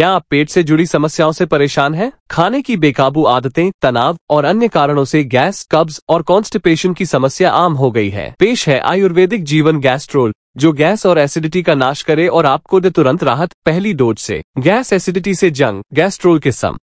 क्या आप पेट से जुड़ी समस्याओं से परेशान हैं? खाने की बेकाबू आदतें तनाव और अन्य कारणों से गैस कब्ज और कॉन्स्टिपेशन की समस्या आम हो गई है पेश है आयुर्वेदिक जीवन गैस्ट्रोल जो गैस और एसिडिटी का नाश करे और आपको दे तुरंत राहत पहली डोज से गैस एसिडिटी से जंग गैस्ट्रोल के सम